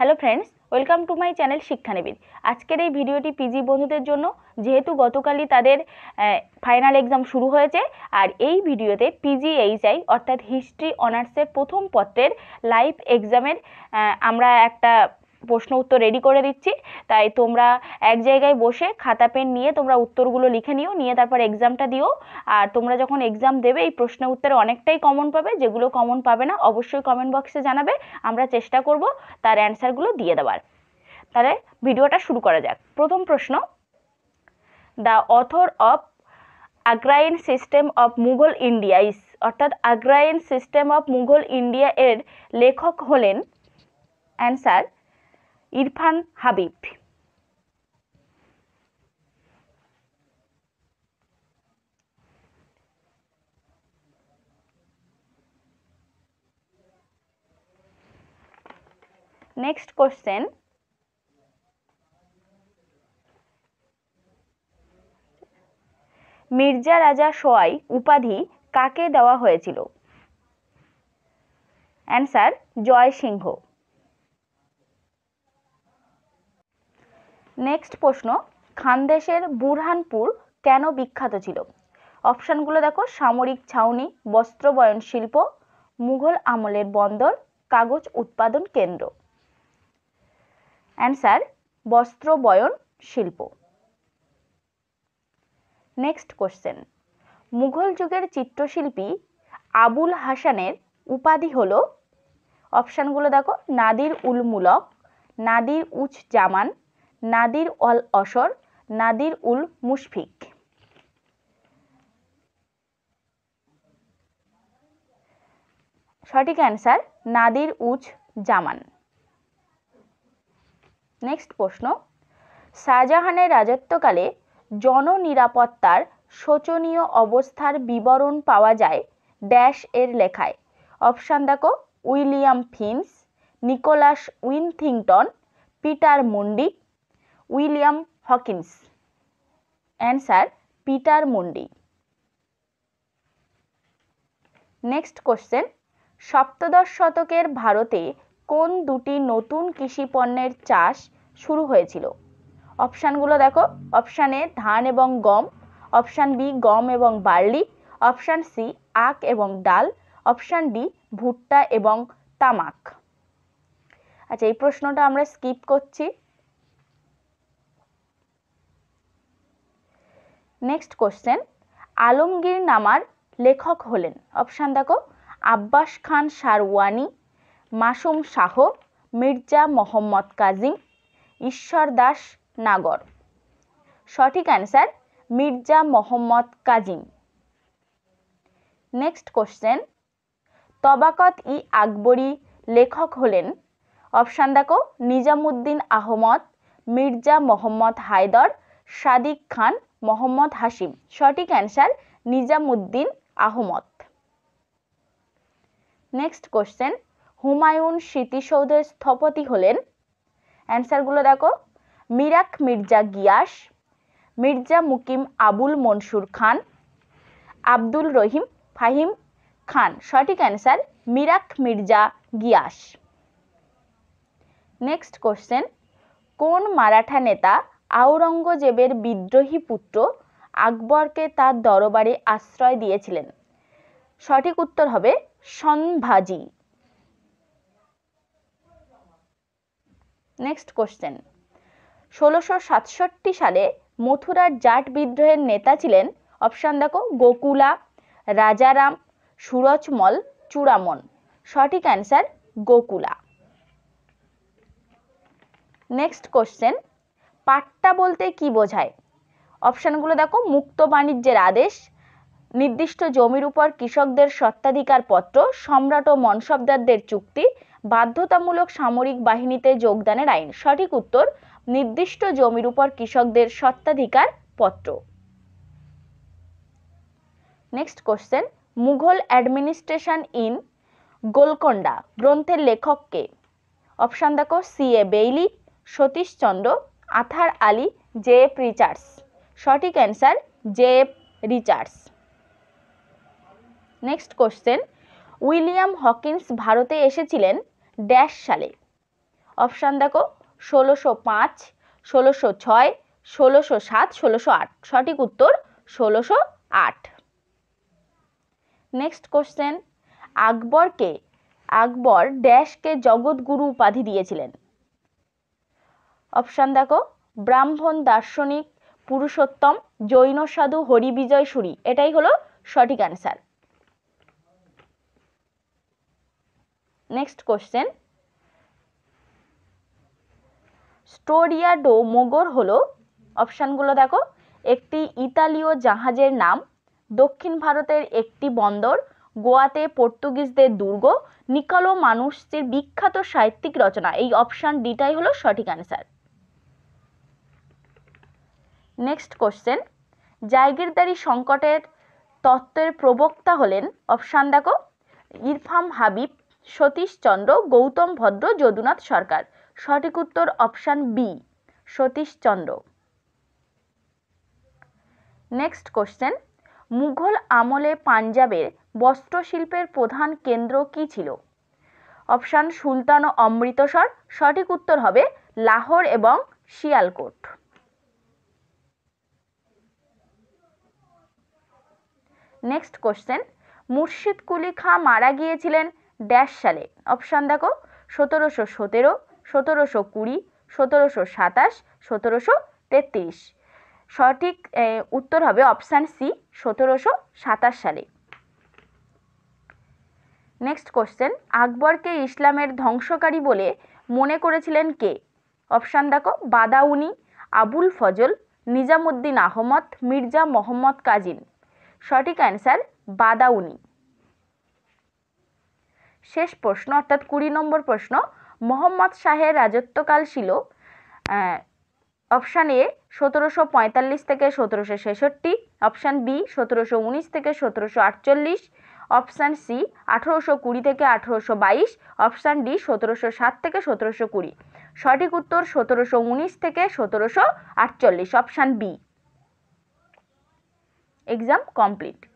Hello friends welcome to my channel Shikshanibid আজকের এই ভিডিওটি পিজি বন্ধুদের জন্য যেহেতু গতকালই তাদের ফাইনাল এক্সাম শুরু হয়েছে আর এই ভিডিওতে পিজি এইচআই অর্থাৎ হিস্ট্রি অনার্সের প্রথম পত্রের লাইভ এক্সামের আমরা একটা প্রশ্ন উত্তর রেডি করে দিচ্ছি তাই তোমরা এক জায়গায় বসে খাতা পেন নিয়ে তোমরা উত্তরগুলো লিখে নিও নিয়ে তারপর এক্সামটা দিও আর তোমরা যখন এক্সাম দেবে এই প্রশ্ন উত্তরে অনেকটাই কমন পাবে যেগুলো কমন পাবে না অবশ্যই কমেন্ট বক্সে জানাবে আমরা চেষ্টা করব তার অ্যান্সারগুলো দিয়ে দেওয়ার তাহলে ভিডিওটা শুরু করা যাক প্রথম প্রশ্ন the author of agrarian system of Mughal India is অর্থাৎ agrarian system of Mughal India এর লেখক হলেন answer Irfan Habib next question Mirza Raja Sawai উপাধি কাকে দেওয়া হয়েছিল অ্যান্সার জয় সিংহ নেক্সট প্রশ্ন খানদেশের বুরহানপুর কেন বিখ্যাত ছিল অপশানগুলো দেখো সামরিক ছাউনি বস্ত্র বয়ন শিল্প মুঘল আমলের বন্দর কাগজ উৎপাদন কেন্দ্র অ্যান্সার বয়ন শিল্প নেক্সট কোশ্চেন মুঘল যুগের চিত্রশিল্পী আবুল হাসানের উপাধি হল অপশানগুলো দেখো নাদির উল মুলক নাদির উজ জামান নাদির অল অসর নাদির উল মুশফিক সঠিক অ্যান্সার নাদির উজ জামান নেক্সট প্রশ্ন শাহজাহানের রাজত্বকালে জননিরাপত্তার শোচনীয় অবস্থার বিবরণ পাওয়া যায় ড্যাশ এর লেখায় অপশান দেখো William Finch Nicholas Withington Peter Mundy William Hawkins answer Peter Mundy next question সপ্তদশ শতকের ভারতে কোন দুটি নতুন কৃষি পণ্যের চাষ শুরু হয়েছিল অপশানগুলো দেখো অপশান এ ধান এবং গম অপশান বি গম এবং বার্লি অপশান সি আখ এবং ডাল অপশান ডি ভুট্টা এবং তামাক আচ্ছা এই প্রশ্নটা আমরা স্কিপ করছি নেক্সট আলমগীর নামার লেখক হলেন অপশান দেখো আব্বাস খান সারওয়ানি মাসুম শাহ মির্জা মোহাম্মদ কাজিম ঈশ্বর দাস নাগর সঠিক answer Mirza Mohammad Kazim next question Tabaqat i Akbari লেখক হলেন অপশান দেখো নিজামুদ্দিন আহমদ মির্জা মোহাম্মদ হায়দর সাদিক খান মোহাম্মদ হাসিম সঠিক answer Nizamuddin Ahmad next question Humayun স্মৃতিসৌধের স্থপতি হলেন অ্যান্সারগুলো দেখো মিরাক মির্জা গিয়াস মির্জা মুকিম আবুল মনসুর খান আব্দুল রহিম ফাহিম খান সঠিক answer Mirak Mirza Ghiyas next question কোন মারাঠা নেতা আওরঙ্গজেবের বিদ্রোহী পুত্র আকবরকে তার দরবারে আশ্রয় দিয়েছিলেন সঠিক উত্তর হবে সনভাজি নেক্সট কোশ্চেন ষোলোশো সাতষট্টি সালে মথুরার জাট বিদ্রোহের নেতা ছিলেন অপশান দেখো গোকুলা রাজারাম সুরজমল চূড়ামন সঠিক answer Gokula next question patta বলতে কি বোঝায় অপশানগুলো দেখো মুক্ত বাণিজ্যের আদেশ নির্দিষ্ট জমির উপর কৃষকদের স্বত্বাধিকার পত্র সম্রাট ও মনসবদারদের চুক্তি বাধ্যতামূলক সামরিক বাহিনীতে যোগদানের আইন সঠিক উত্তর নির্দিষ্ট জমির উপর কৃষকদের স্বত্বাধিকার পত্র next question Mughal administration in Golconda গ্রন্থের লেখককে অপশান দেখো C A Bayly Satish Chandra Athar Ali J F Richards সঠিক answer J F Richards next question William Hawkins ভারতে এসেছিলেন ড্যাশ সালে অপশান দেখো ষোলোশো পাঁচ ষোলোশো ছয় ষোলোশো সাত ষোলোশো আট সঠিক উত্তর ষোলোশো আট নেক্সট কোশ্চেন আকবরকে আকবর ড্যাশকে জগৎগুরু উপাধি দিয়েছিলেন অপশান দেখো ব্রাহ্মণ দার্শনিক পুরুষোত্তম জৈন সাধু হরিবিজয় সুরি এটাই হলো সঠিক answer next question Storia do Mogor হলো অপশানগুলো দেখো একটি ইতালীয় জাহাজের নাম দক্ষিণ ভারতের একটি বন্দর গোয়াতে পর্তুগিজদের দুর্গ নিকালো মানুষদের বিখ্যাত সাহিত্যিক রচনা এই অপশান ডিটাই হলো সঠিক অ্যান্সার নেক্সট কোশ্চেন জায়গিরদারি সংকটের তত্ত্বের প্রবক্তা হলেন অপশান দেখো ইরফাম হাবিব সতীশচন্দ্র গৌতম ভদ্র যদুনাথ সরকার সঠিক উত্তর option B Satish Chandra next question Mughal আমলে পাঞ্জাবের বস্ত্রশিল্পের প্রধান কেন্দ্র কি ছিল অপশান সুলতান ও অমৃতসর সঠিক উত্তর হবে লাহোর এবং শিয়ালকোট নেক্সট কোশ্চেন মুর্শিদ কুলি খাঁ মারা গিয়েছিলেন ড্যাশ সালে অপশান দেখো সতেরোশো সতেরো সতেরোশো কুড়ি সতেরোশো সাতাশ সতেরোশো তেত্রিশ সঠিক উত্তর হবে অপশান সি সতেরোশো সাতাশ সালে নেক্সট কোশ্চেন আকবরকে ইসলামের ধ্বংসকারী বলে মনে করেছিলেন কে অপশান দেখো বাদাউনি আবুল ফজল নিজামুদ্দিন আহমদ মির্জা মোহাম্মদ কাজিন সঠিক অ্যান্সার বাদাউনি শেষ প্রশ্ন অর্থাৎ কুড়ি নম্বর প্রশ্ন মোহাম্মদ শাহের রাজত্বকাল ছিল অপশান এ সতেরোশো পঁয়তাল্লিশ থেকে সতেরোশো ছেষট্টি অপশান বি সতেরোশো উনিশ থেকে সতেরোশো আটচল্লিশ অপশান সি আঠেরোশো কুড়ি থেকে আঠেরোশো বাইশ অপশান ডি সতেরোশো সাত থেকে সতেরোশো কুড়ি সঠিক উত্তর সতেরোশো উনিশ থেকে সতেরোশো আটচল্লিশ অপশান বি exam complete.